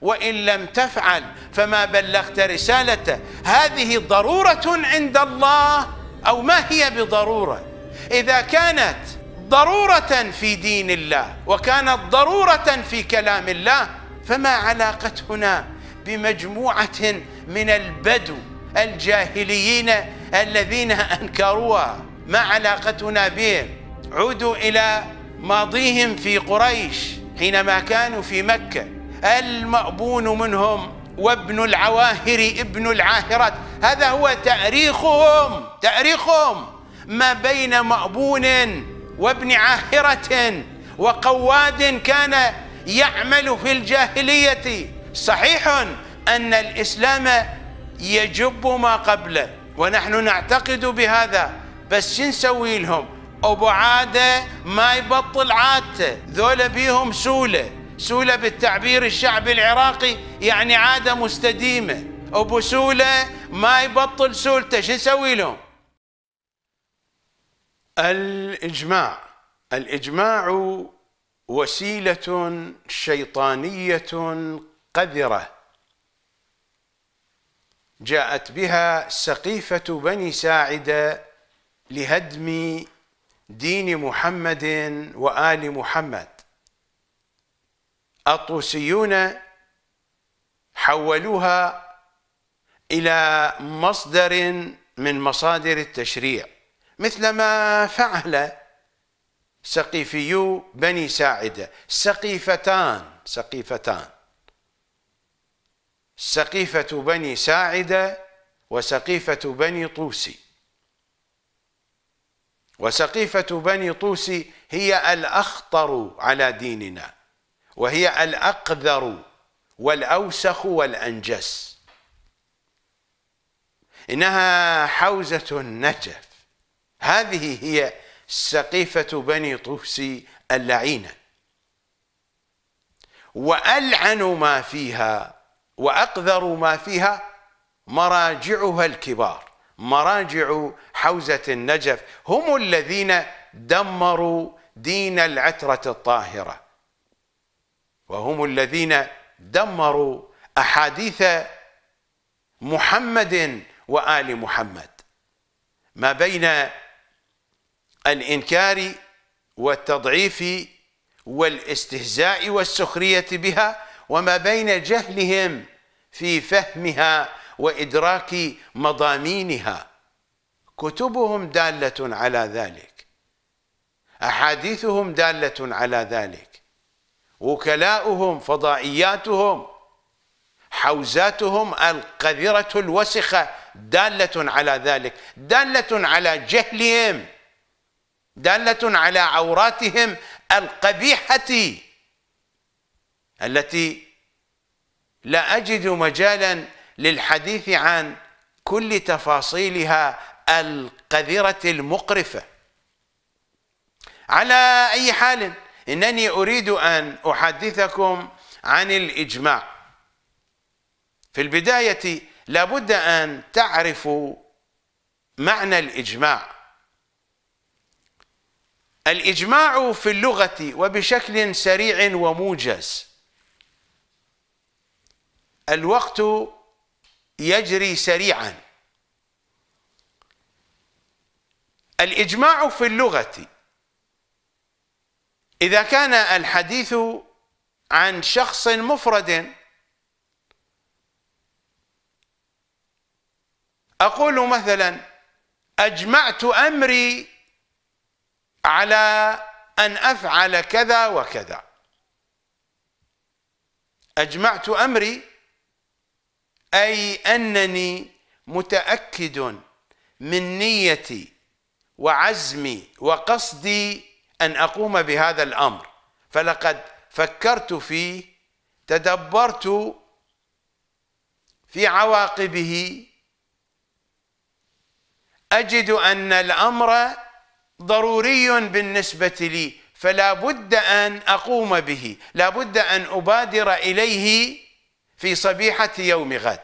وإن لم تفعل فما بلغت رسالته هذه ضرورة عند الله أو ما هي بضرورة إذا كانت ضرورة في دين الله وكانت ضرورة في كلام الله فما علاقتنا بمجموعة من البدو الجاهليين الذين أنكروها ما علاقتنا بهم عودوا إلى ماضيهم في قريش حينما كانوا في مكة المأبون منهم وابن العواهر ابن العاهرات هذا هو تأريخهم تأريخهم ما بين مأبون وابن عاهرة وقواد كان يعمل في الجاهلية صحيح أن الإسلام يجب ما قبله ونحن نعتقد بهذا بس شو نسوي لهم أبو عادة ما يبطل عادته ذولا بيهم سوله سولة بالتعبير الشعبي العراقي يعني عادة مستديمة أبو سولة ما يبطل سولته شو يسوي له الإجماع الإجماع وسيلة شيطانية قذرة جاءت بها سقيفة بني ساعدة لهدم دين محمد وآل محمد الطوسيون حولوها إلى مصدر من مصادر التشريع مثل ما فعل سقيفيو بني ساعدة سقيفتان سقيفتان سقيفة بني ساعدة وسقيفة بني طوسي وسقيفة بني طوسي هي الأخطر على ديننا وهي الأقذر والأوسخ والأنجس إنها حوزة النجف هذه هي سقيفة بني طوس اللعينة وألعن ما فيها وأقذر ما فيها مراجعها الكبار مراجع حوزة النجف هم الذين دمروا دين العترة الطاهرة وهم الذين دمروا أحاديث محمد وآل محمد ما بين الإنكار والتضعيف والاستهزاء والسخرية بها وما بين جهلهم في فهمها وإدراك مضامينها كتبهم دالة على ذلك أحاديثهم دالة على ذلك وكلاؤهم فضائياتهم حوزاتهم القذرة الوسخة دالة على ذلك دالة على جهلهم دالة على عوراتهم القبيحة التي لا أجد مجالا للحديث عن كل تفاصيلها القذرة المقرفة على أي حال إنني أريد أن أحدثكم عن الإجماع في البداية لابد أن تعرفوا معنى الإجماع الإجماع في اللغة وبشكل سريع وموجز الوقت يجري سريعا الإجماع في اللغة إذا كان الحديث عن شخص مفرد أقول مثلا أجمعت أمري على أن أفعل كذا وكذا أجمعت أمري أي أنني متأكد من نيتي وعزمي وقصدي أن أقوم بهذا الأمر فلقد فكرت فيه تدبرت في عواقبه أجد أن الأمر ضروري بالنسبة لي فلا بد أن أقوم به لا بد أن أبادر إليه في صبيحة يوم غد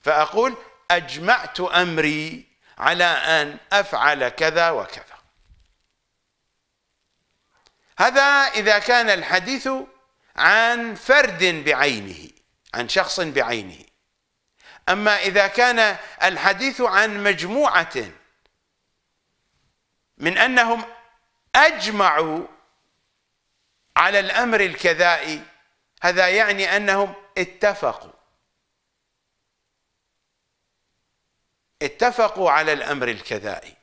فأقول أجمعت أمري على أن أفعل كذا وكذا هذا إذا كان الحديث عن فرد بعينه عن شخص بعينه أما إذا كان الحديث عن مجموعة من أنهم أجمعوا على الأمر الكذائي هذا يعني أنهم اتفقوا اتفقوا على الأمر الكذائي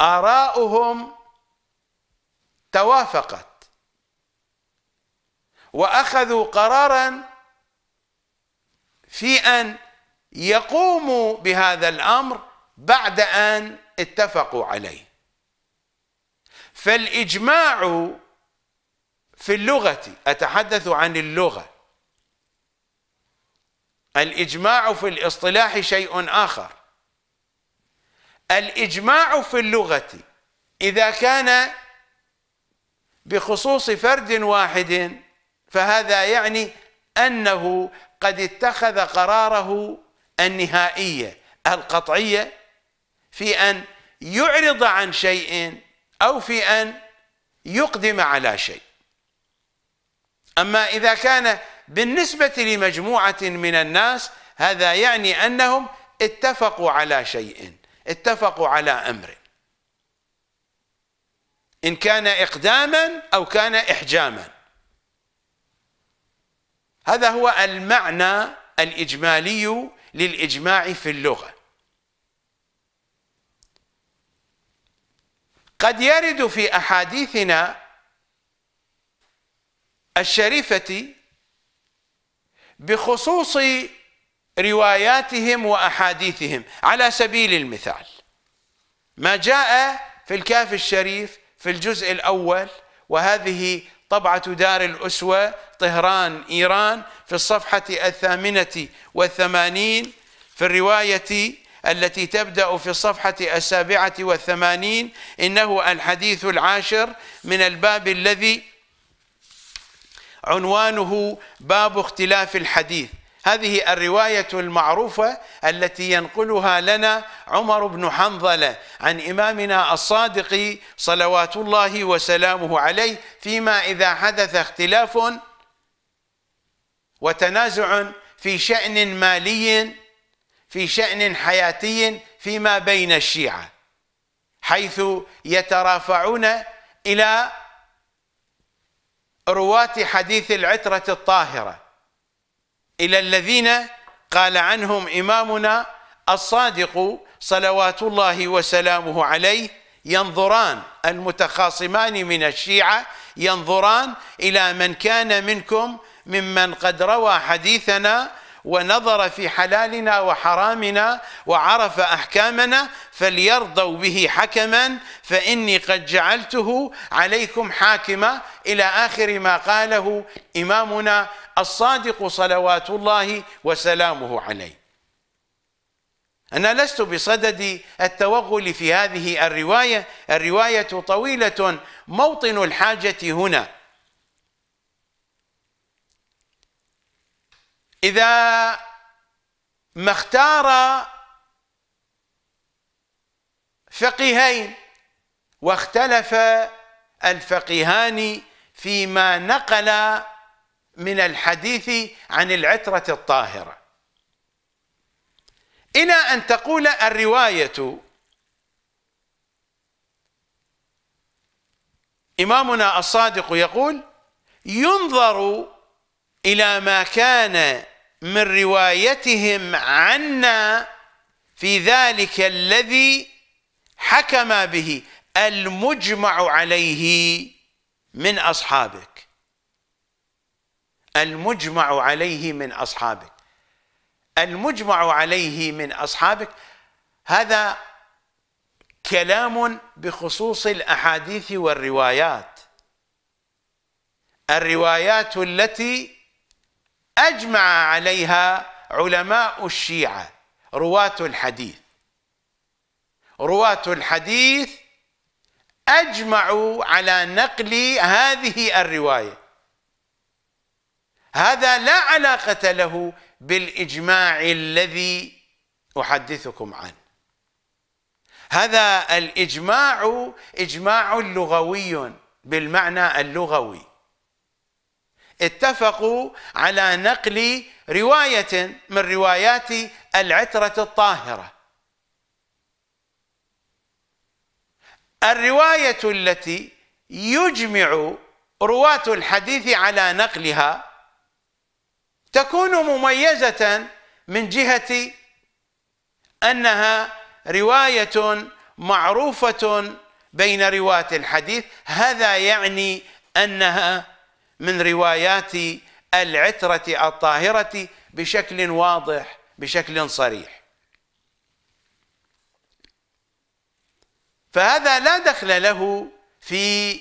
آراؤهم توافقت واخذوا قرارا في ان يقوموا بهذا الامر بعد ان اتفقوا عليه فالاجماع في اللغه اتحدث عن اللغه الاجماع في الاصطلاح شيء اخر الاجماع في اللغه اذا كان بخصوص فرد واحد فهذا يعني أنه قد اتخذ قراره النهائية القطعية في أن يعرض عن شيء أو في أن يقدم على شيء أما إذا كان بالنسبة لمجموعة من الناس هذا يعني أنهم اتفقوا على شيء اتفقوا على أمر إن كان إقداما أو كان إحجاما هذا هو المعنى الإجمالي للإجماع في اللغة قد يرد في أحاديثنا الشريفة بخصوص رواياتهم وأحاديثهم على سبيل المثال ما جاء في الكاف الشريف في الجزء الأول وهذه طبعة دار الأسوة طهران إيران في الصفحة الثامنة والثمانين في الرواية التي تبدأ في الصفحة السابعة والثمانين إنه الحديث العاشر من الباب الذي عنوانه باب اختلاف الحديث هذه الرواية المعروفة التي ينقلها لنا عمر بن حنظلة عن إمامنا الصادق صلوات الله وسلامه عليه فيما إذا حدث اختلاف وتنازع في شأن مالي في شأن حياتي فيما بين الشيعة حيث يترافعون إلى رواة حديث العترة الطاهرة إلى الذين قال عنهم إمامنا الصادق صلوات الله وسلامه عليه ينظران المتخاصمان من الشيعة ينظران إلى من كان منكم ممن قد روى حديثنا ونظر في حلالنا وحرامنا وعرف احكامنا فليرضوا به حكما فاني قد جعلته عليكم حاكما الى اخر ما قاله امامنا الصادق صلوات الله وسلامه عليه. انا لست بصدد التوغل في هذه الروايه، الروايه طويله موطن الحاجه هنا إذا ما اختار فقيهين واختلف الفقيهان فيما نقل من الحديث عن العترة الطاهرة إلى أن تقول الرواية إمامنا الصادق يقول ينظر إلى ما كان من روايتهم عنا في ذلك الذي حكم به المجمع عليه من أصحابك المجمع عليه من أصحابك المجمع عليه من أصحابك هذا كلام بخصوص الأحاديث والروايات الروايات التي أجمع عليها علماء الشيعة رواة الحديث رواة الحديث أجمعوا على نقل هذه الرواية هذا لا علاقة له بالإجماع الذي أحدثكم عنه هذا الإجماع إجماع لغوي بالمعنى اللغوي اتفقوا على نقل رواية من روايات العترة الطاهرة الرواية التي يجمع رواة الحديث على نقلها تكون مميزة من جهة أنها رواية معروفة بين رواة الحديث هذا يعني أنها من روايات العترة الطاهرة بشكل واضح بشكل صريح فهذا لا دخل له في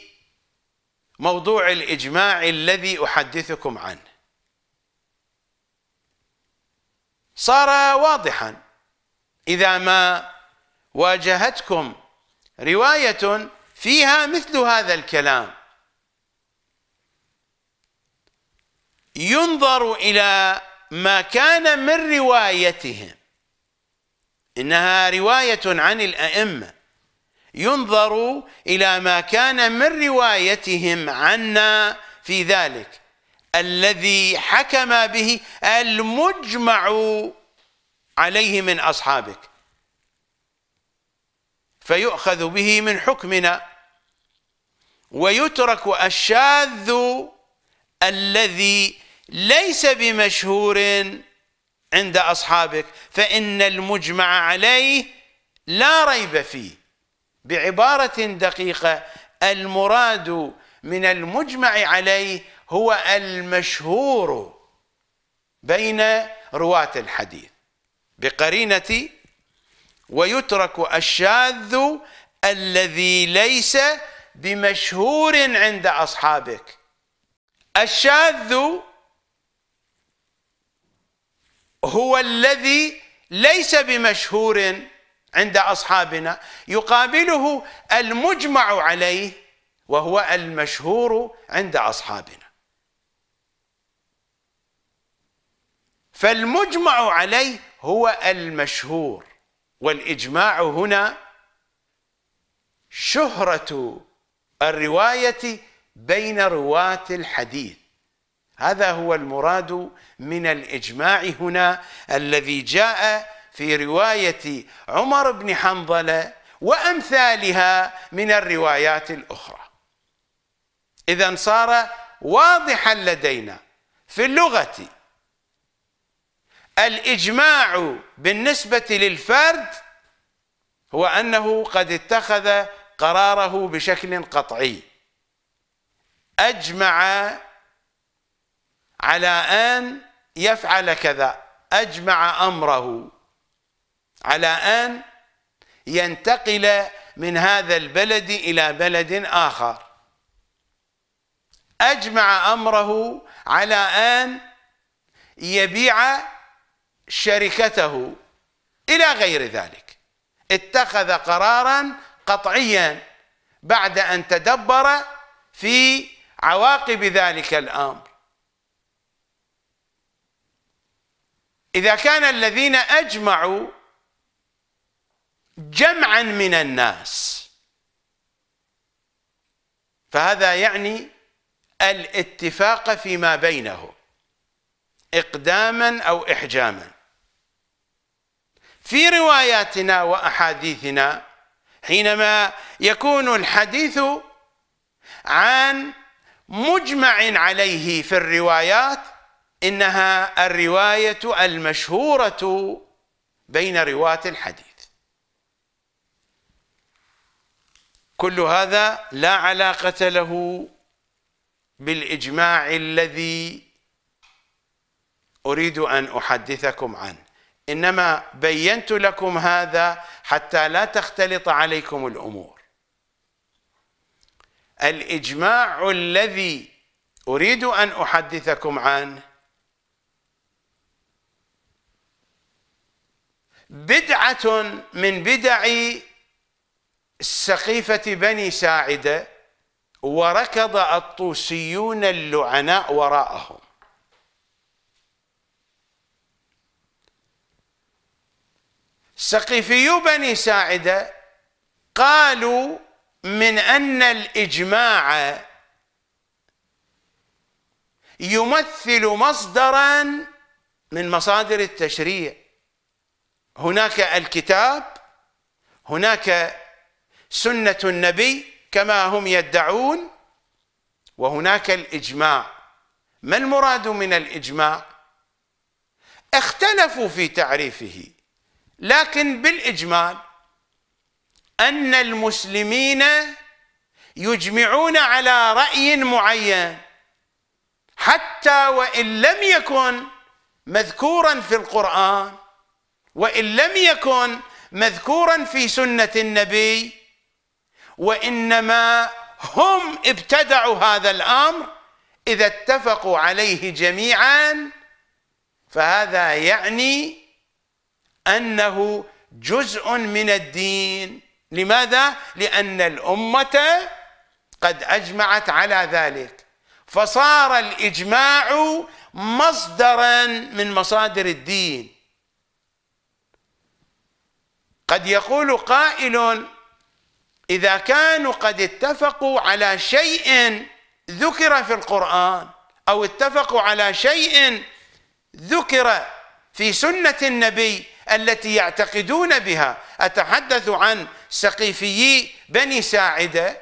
موضوع الإجماع الذي أحدثكم عنه صار واضحا إذا ما واجهتكم رواية فيها مثل هذا الكلام ينظر إلى ما كان من روايتهم إنها رواية عن الأئمة ينظر إلى ما كان من روايتهم عنا في ذلك الذي حكم به المجمع عليه من أصحابك فيؤخذ به من حكمنا ويترك الشاذ الذي ليس بمشهور عند أصحابك فإن المجمع عليه لا ريب فيه بعبارة دقيقة المراد من المجمع عليه هو المشهور بين رواة الحديث بقرينة ويترك الشاذ الذي ليس بمشهور عند أصحابك الشاذ هو الذي ليس بمشهور عند اصحابنا يقابله المجمع عليه وهو المشهور عند اصحابنا فالمجمع عليه هو المشهور والاجماع هنا شهره الروايه بين رواه الحديث هذا هو المراد من الإجماع هنا الذي جاء في رواية عمر بن حنظلة وأمثالها من الروايات الأخرى إذا صار واضحا لدينا في اللغة الإجماع بالنسبة للفرد هو أنه قد اتخذ قراره بشكل قطعي أجمع على أن يفعل كذا أجمع أمره على أن ينتقل من هذا البلد إلى بلد آخر أجمع أمره على أن يبيع شركته إلى غير ذلك اتخذ قرارا قطعيا بعد أن تدبر في عواقب ذلك الأمر إذا كان الذين أجمعوا جمعا من الناس فهذا يعني الاتفاق فيما بينهم إقداما أو إحجاما في رواياتنا وأحاديثنا حينما يكون الحديث عن مجمع عليه في الروايات إنها الرواية المشهورة بين رواة الحديث كل هذا لا علاقة له بالإجماع الذي أريد أن أحدثكم عنه إنما بينت لكم هذا حتى لا تختلط عليكم الأمور الإجماع الذي أريد أن أحدثكم عنه بدعة من بدع سقيفة بني ساعدة وركض الطوسيون اللعناء وراءهم سقيفي بني ساعدة قالوا من أن الإجماع يمثل مصدرا من مصادر التشريع هناك الكتاب هناك سنه النبي كما هم يدعون وهناك الاجماع ما المراد من الاجماع اختلفوا في تعريفه لكن بالاجمال ان المسلمين يجمعون على راي معين حتى وان لم يكن مذكورا في القران وان لم يكن مذكورا في سنه النبي وانما هم ابتدعوا هذا الامر اذا اتفقوا عليه جميعا فهذا يعني انه جزء من الدين لماذا لان الامه قد اجمعت على ذلك فصار الاجماع مصدرا من مصادر الدين قد يقول قائل إذا كانوا قد اتفقوا على شيء ذكر في القرآن أو اتفقوا على شيء ذكر في سنة النبي التي يعتقدون بها أتحدث عن سقيفيي بني ساعدة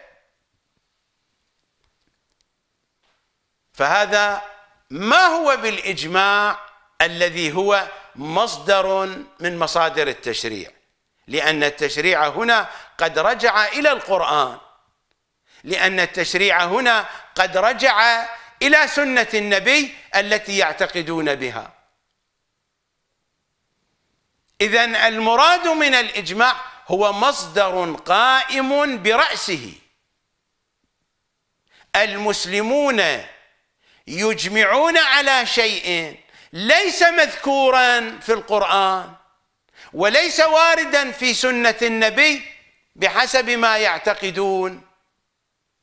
فهذا ما هو بالإجماع الذي هو مصدر من مصادر التشريع لأن التشريع هنا قد رجع إلى القرآن لأن التشريع هنا قد رجع إلى سنة النبي التي يعتقدون بها إذا المراد من الإجماع هو مصدر قائم برأسه المسلمون يجمعون على شيء ليس مذكورا في القرآن وليس واردا في سنة النبي بحسب ما يعتقدون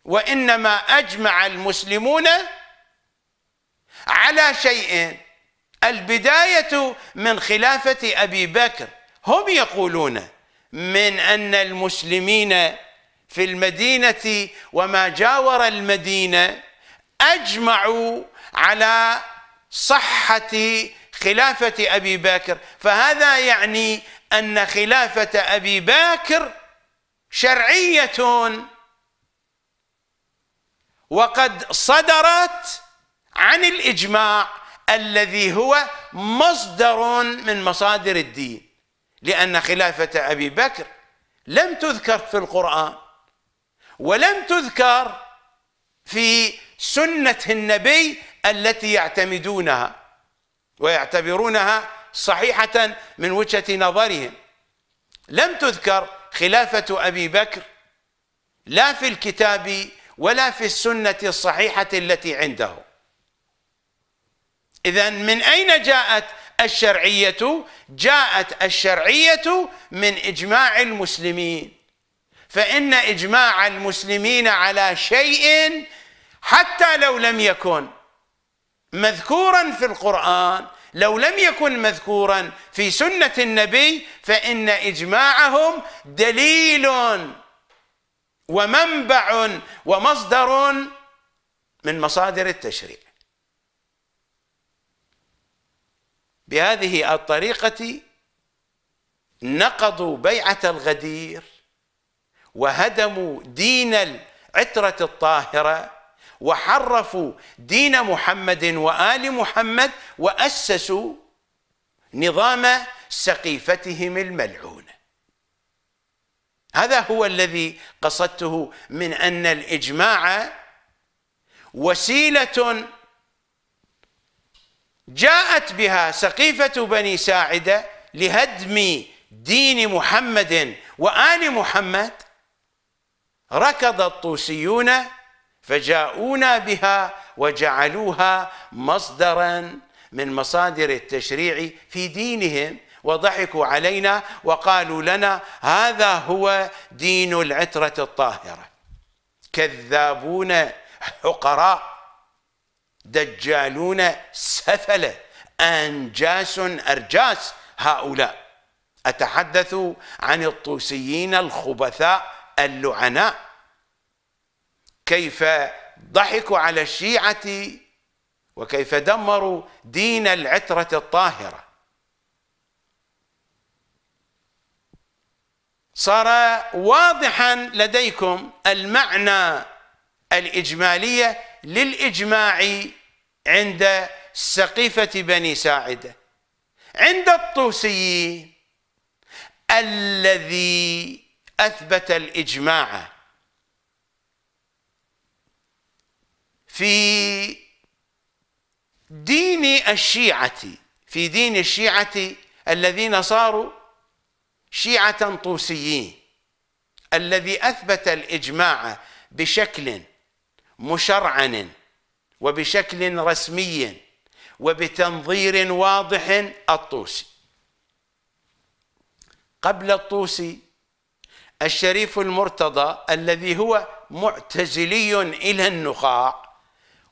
وإنما أجمع المسلمون على شيء البداية من خلافة أبي بكر هم يقولون من أن المسلمين في المدينة وما جاور المدينة أجمعوا على صحة خلافة أبي بكر فهذا يعني أن خلافة أبي بكر شرعية وقد صدرت عن الإجماع الذي هو مصدر من مصادر الدين لأن خلافة أبي بكر لم تذكر في القرآن ولم تذكر في سنة النبي التي يعتمدونها ويعتبرونها صحيحة من وجهة نظرهم لم تذكر خلافة أبي بكر لا في الكتاب ولا في السنة الصحيحة التي عنده إذا من أين جاءت الشرعية؟ جاءت الشرعية من إجماع المسلمين فإن إجماع المسلمين على شيء حتى لو لم يكن مذكورا في القرآن لو لم يكن مذكورا في سنة النبي فإن إجماعهم دليل ومنبع ومصدر من مصادر التشريع بهذه الطريقة نقضوا بيعة الغدير وهدموا دين العترة الطاهرة وحرفوا دين محمد وآل محمد وأسسوا نظام سقيفتهم الملعونة هذا هو الذي قصدته من أن الإجماع وسيلة جاءت بها سقيفة بني ساعدة لهدم دين محمد وآل محمد ركض الطوسيون فجاءونا بها وجعلوها مصدرا من مصادر التشريع في دينهم وضحكوا علينا وقالوا لنا هذا هو دين العترة الطاهرة كذابون حقراء دجالون سفلة أنجاس أرجاس هؤلاء أتحدث عن الطوسيين الخبثاء اللعناء كيف ضحكوا على الشيعة وكيف دمروا دين العترة الطاهرة صار واضحا لديكم المعنى الإجمالية للإجماع عند سقيفة بني ساعدة عند الطوسيين الذي أثبت الإجماع في دين الشيعة في دين الشيعة الذين صاروا شيعة طوسيين الذي أثبت الإجماع بشكل مشرعن وبشكل رسمي وبتنظير واضح الطوسي قبل الطوسي الشريف المرتضى الذي هو معتزلي إلى النخاع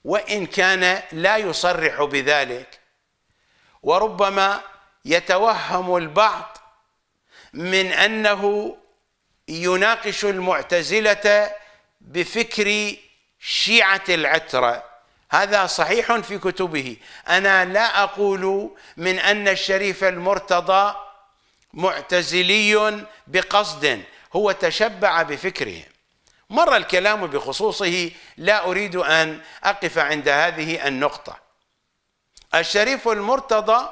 وان كان لا يصرح بذلك وربما يتوهم البعض من انه يناقش المعتزله بفكر شيعه العتره هذا صحيح في كتبه انا لا اقول من ان الشريف المرتضى معتزلي بقصد هو تشبع بفكرهم مر الكلام بخصوصه لا اريد ان اقف عند هذه النقطه الشريف المرتضى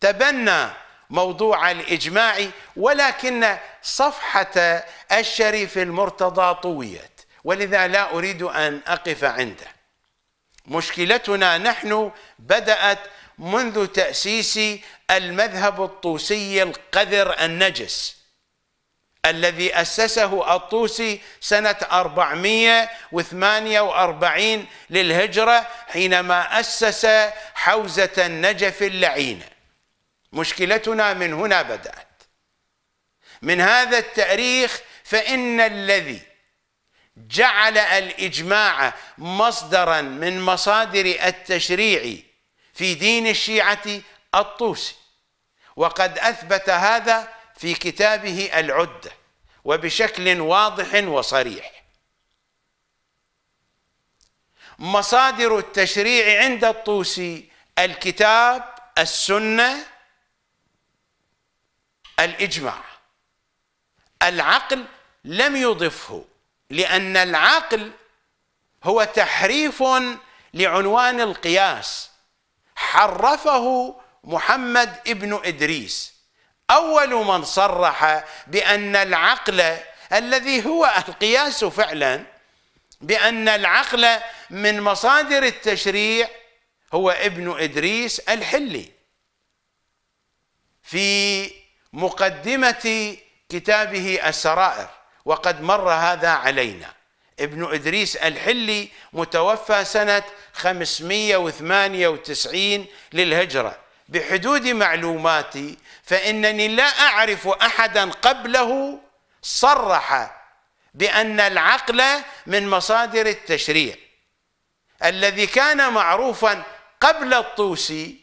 تبنى موضوع الاجماع ولكن صفحه الشريف المرتضى طويت ولذا لا اريد ان اقف عنده مشكلتنا نحن بدات منذ تاسيس المذهب الطوسي القذر النجس الذي أسسه الطوسي سنة 448 للهجرة حينما أسس حوزة النجف اللعينة مشكلتنا من هنا بدأت من هذا التاريخ فإن الذي جعل الإجماع مصدرا من مصادر التشريع في دين الشيعة الطوسي وقد أثبت هذا في كتابه العدة وبشكل واضح وصريح مصادر التشريع عند الطوسي الكتاب السنة الإجماع العقل لم يضفه لأن العقل هو تحريف لعنوان القياس حرفه محمد ابن إدريس أول من صرح بأن العقل الذي هو القياس فعلا بأن العقل من مصادر التشريع هو ابن إدريس الحلي في مقدمة كتابه السرائر وقد مر هذا علينا ابن إدريس الحلي متوفى سنة 598 للهجرة بحدود معلوماتي فإنني لا أعرف أحدا قبله صرح بأن العقل من مصادر التشريع الذي كان معروفا قبل الطوسي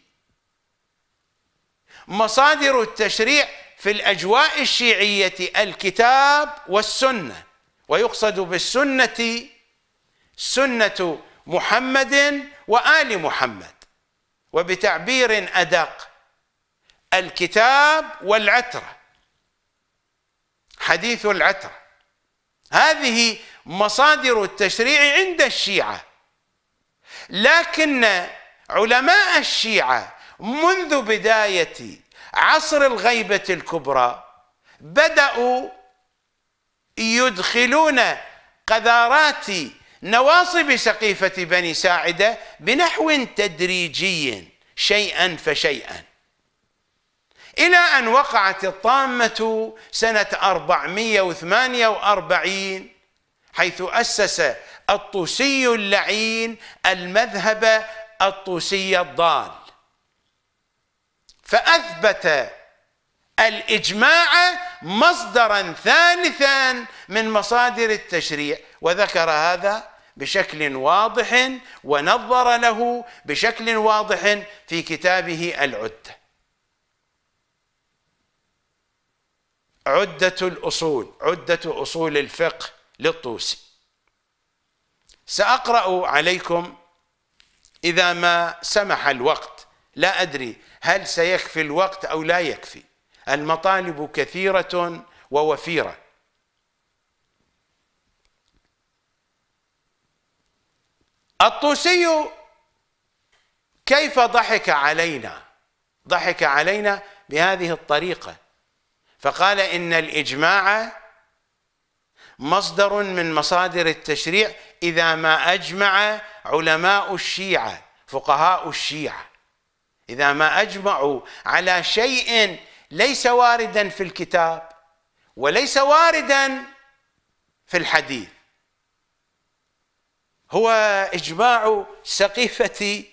مصادر التشريع في الأجواء الشيعية الكتاب والسنة ويقصد بالسنة سنة محمد وآل محمد وبتعبير ادق الكتاب والعتره حديث العتره هذه مصادر التشريع عند الشيعه لكن علماء الشيعه منذ بدايه عصر الغيبه الكبرى بداوا يدخلون قذارات نواصب سقيفة بني ساعدة بنحو تدريجي شيئا فشيئا إلى أن وقعت الطامة سنة 448 حيث أسس الطوسي اللعين المذهب الطوسي الضال فأثبت الإجماع مصدرا ثالثا من مصادر التشريع وذكر هذا بشكل واضح ونظر له بشكل واضح في كتابه العده عده الاصول عده اصول الفقه للطوسي ساقرا عليكم اذا ما سمح الوقت لا ادري هل سيكفي الوقت او لا يكفي المطالب كثيره ووفيره الطوسي كيف ضحك علينا ضحك علينا بهذه الطريقة فقال إن الإجماع مصدر من مصادر التشريع إذا ما أجمع علماء الشيعة فقهاء الشيعة إذا ما أجمعوا على شيء ليس واردا في الكتاب وليس واردا في الحديث هو إجماع سقيفة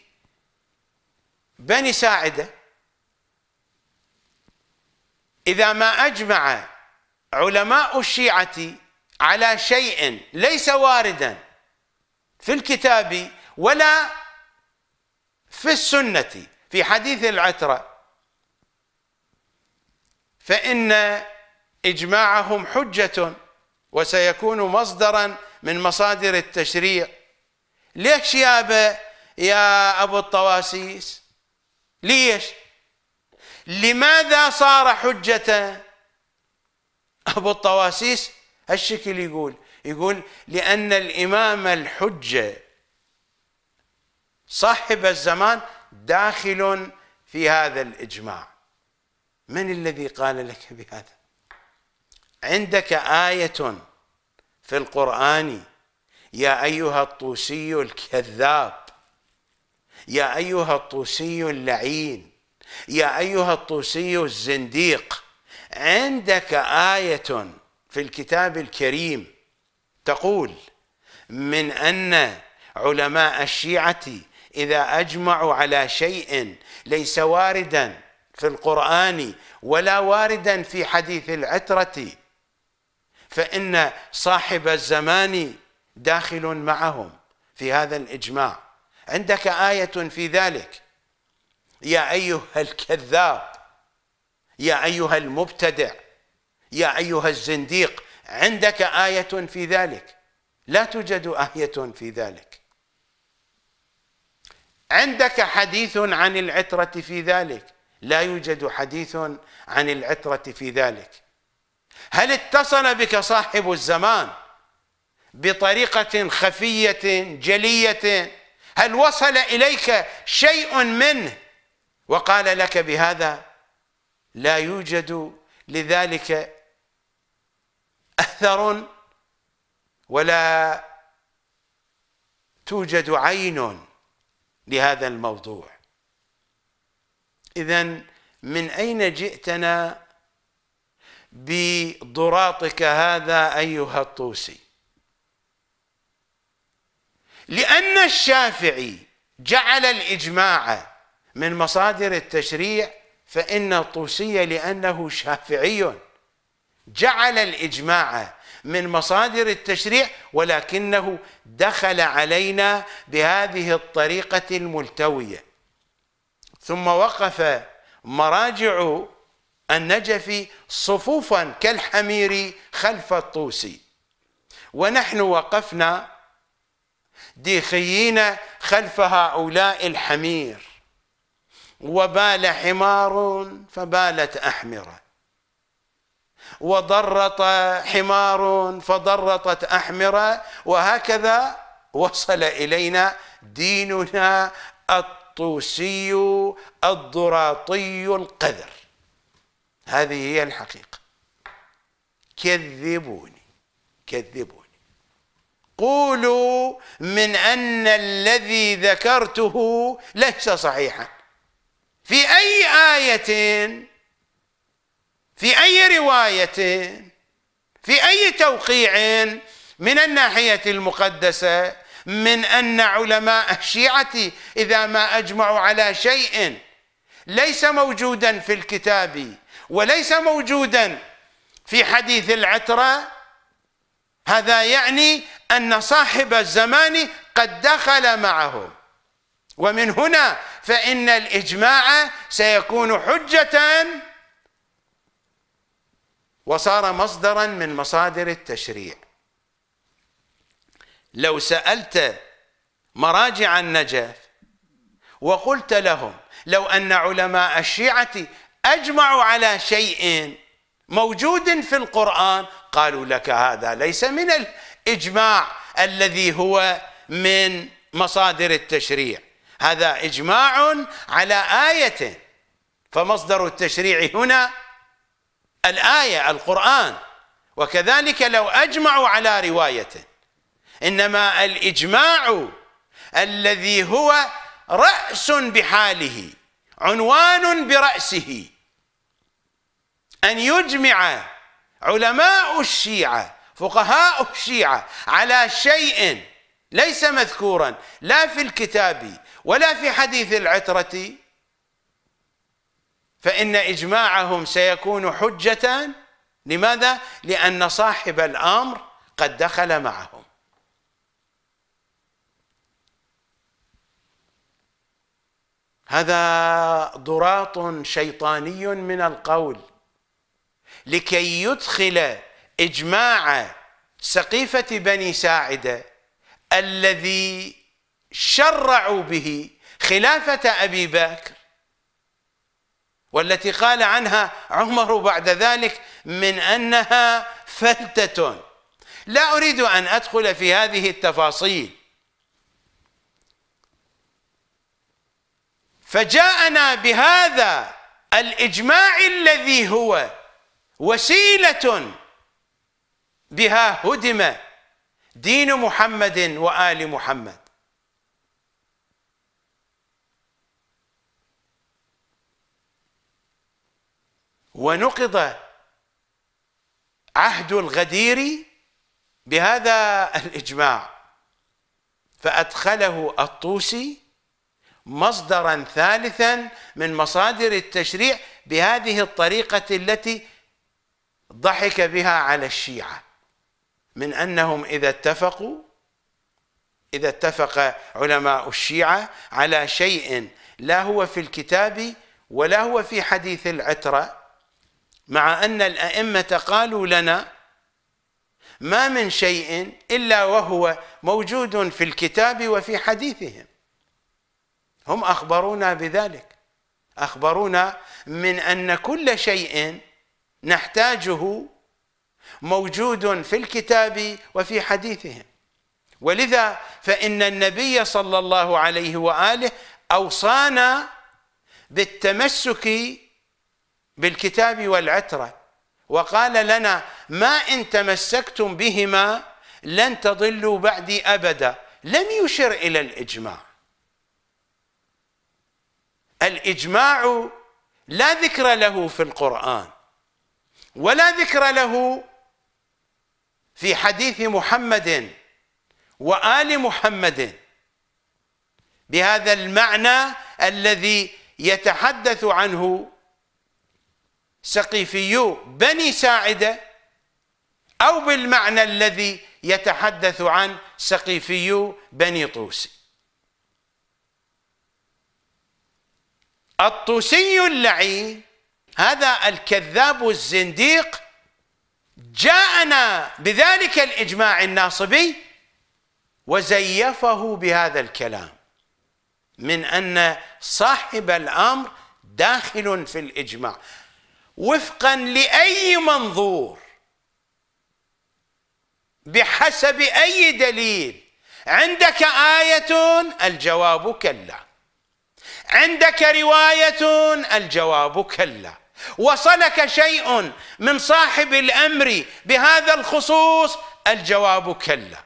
بني ساعدة إذا ما أجمع علماء الشيعة على شيء ليس واردا في الكتاب ولا في السنة في حديث العترة فإن إجماعهم حجة وسيكون مصدرا من مصادر التشريع ليش يابا يا أبو الطواسيس ليش لماذا صار حجته أبو الطواسيس هالشكل يقول يقول لأن الإمام الحجة صاحب الزمان داخل في هذا الإجماع من الذي قال لك بهذا عندك آية في القرآن يا أيها الطوسي الكذاب يا أيها الطوسي اللعين يا أيها الطوسي الزنديق عندك آية في الكتاب الكريم تقول من أن علماء الشيعة إذا أجمعوا على شيء ليس واردا في القرآن ولا واردا في حديث العترة فإن صاحب الزمان داخل معهم في هذا الإجماع عندك آية في ذلك يا أيها الكذاب يا أيها المبتدع يا أيها الزنديق عندك آية في ذلك لا توجد آية في ذلك عندك حديث عن العترة في ذلك لا يوجد حديث عن العترة في ذلك هل اتصل بك صاحب الزمان بطريقة خفية جلية هل وصل إليك شيء منه وقال لك بهذا لا يوجد لذلك أثر ولا توجد عين لهذا الموضوع إذا من أين جئتنا بضراطك هذا أيها الطوسي لأن الشافعي جعل الإجماع من مصادر التشريع فإن الطوسي لأنه شافعي جعل الإجماع من مصادر التشريع ولكنه دخل علينا بهذه الطريقة الملتوية ثم وقف مراجع النجفي صفوفا كالحمير خلف الطوسي ونحن وقفنا ديخيين خلف هؤلاء الحمير وبال حمار فبالت أحمرة وضرط حمار فضرطت أحمرة وهكذا وصل إلينا ديننا الطوسي الضراطي القذر هذه هي الحقيقة كذبوني كذبوني قولوا من أن الذي ذكرته ليس صحيحا في أي آية في أي رواية في أي توقيع من الناحية المقدسة من أن علماء الشيعة إذا ما أجمعوا على شيء ليس موجودا في الكتاب وليس موجودا في حديث العترة هذا يعني أن صاحب الزمان قد دخل معهم ومن هنا فإن الإجماع سيكون حجة وصار مصدرا من مصادر التشريع لو سألت مراجع النجف وقلت لهم لو أن علماء الشيعة أجمعوا على شيء موجود في القرآن قالوا لك هذا ليس من إجماع الذي هو من مصادر التشريع هذا إجماع على آية فمصدر التشريع هنا الآية القرآن وكذلك لو أجمعوا على رواية إنما الإجماع الذي هو رأس بحاله عنوان برأسه أن يجمع علماء الشيعة فقهاء الشيعة على شيء ليس مذكورا لا في الكتاب ولا في حديث العترة فإن إجماعهم سيكون حجة لماذا؟ لأن صاحب الأمر قد دخل معهم هذا ضراط شيطاني من القول لكي يدخل إجماع سقيفة بني ساعدة الذي شرعوا به خلافة أبي بكر والتي قال عنها عمر بعد ذلك من أنها فلتة لا أريد أن أدخل في هذه التفاصيل فجاءنا بهذا الإجماع الذي هو وسيلة بها هدم دين محمد وآل محمد ونقض عهد الغدير بهذا الإجماع فأدخله الطوسي مصدرا ثالثا من مصادر التشريع بهذه الطريقة التي ضحك بها على الشيعة من انهم اذا اتفقوا اذا اتفق علماء الشيعه على شيء لا هو في الكتاب ولا هو في حديث العتره مع ان الائمه قالوا لنا ما من شيء الا وهو موجود في الكتاب وفي حديثهم هم اخبرونا بذلك اخبرونا من ان كل شيء نحتاجه موجود في الكتاب وفي حديثهم ولذا فإن النبي صلى الله عليه وآله أوصانا بالتمسك بالكتاب والعترة وقال لنا ما إن تمسكتم بهما لن تضلوا بعدي أبدا لم يشر إلى الإجماع الإجماع لا ذكر له في القرآن ولا ذكر له في حديث محمد وآل محمد بهذا المعنى الذي يتحدث عنه سقيفي بني ساعدة أو بالمعنى الذي يتحدث عن سقيفي بني طوس الطوسي اللعين هذا الكذاب الزنديق جاءنا بذلك الإجماع الناصبي وزيفه بهذا الكلام من أن صاحب الأمر داخل في الإجماع وفقا لأي منظور بحسب أي دليل عندك آية الجواب كلا عندك رواية الجواب كلا وصلك شيء من صاحب الامر بهذا الخصوص الجواب كلا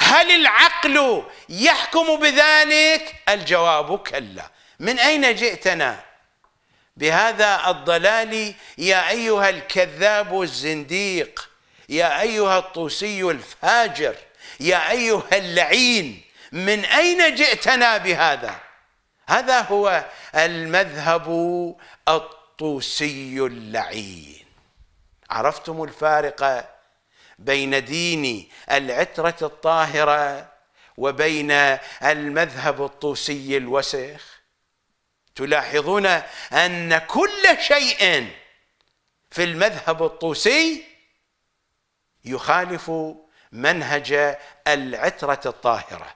هل العقل يحكم بذلك الجواب كلا من اين جئتنا بهذا الضلال يا ايها الكذاب الزنديق يا ايها الطوسي الفاجر يا ايها اللعين من اين جئتنا بهذا هذا هو المذهب الطوسي الطوسي اللعين عرفتم الفارقه بين دين العتره الطاهره وبين المذهب الطوسي الوسخ تلاحظون ان كل شيء في المذهب الطوسي يخالف منهج العتره الطاهره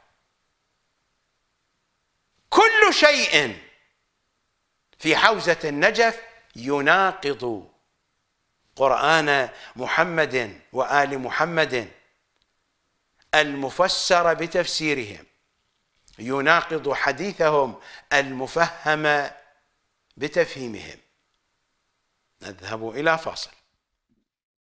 كل شيء في حوزه النجف يناقض قرآن محمد وآل محمد المفسر بتفسيرهم يناقض حديثهم المفهم بتفهيمهم نذهب إلى فاصل